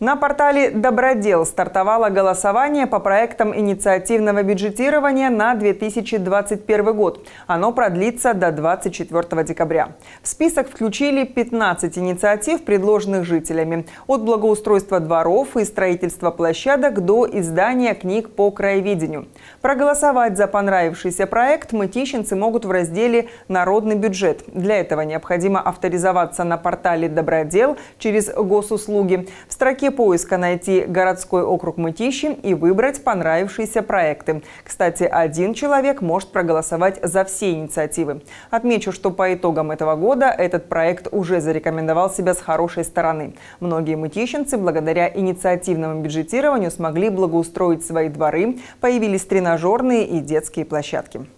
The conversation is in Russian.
На портале «Добродел» стартовало голосование по проектам инициативного бюджетирования на 2021 год. Оно продлится до 24 декабря. В список включили 15 инициатив, предложенных жителями. От благоустройства дворов и строительства площадок до издания книг по краеведению. Проголосовать за понравившийся проект мытищенцы могут в разделе «Народный бюджет». Для этого необходимо авторизоваться на портале «Добродел» через госуслуги. В строке строке поиска найти городской округ Мытищи и выбрать понравившиеся проекты. Кстати, один человек может проголосовать за все инициативы. Отмечу, что по итогам этого года этот проект уже зарекомендовал себя с хорошей стороны. Многие мытищенцы благодаря инициативному бюджетированию смогли благоустроить свои дворы, появились тренажерные и детские площадки.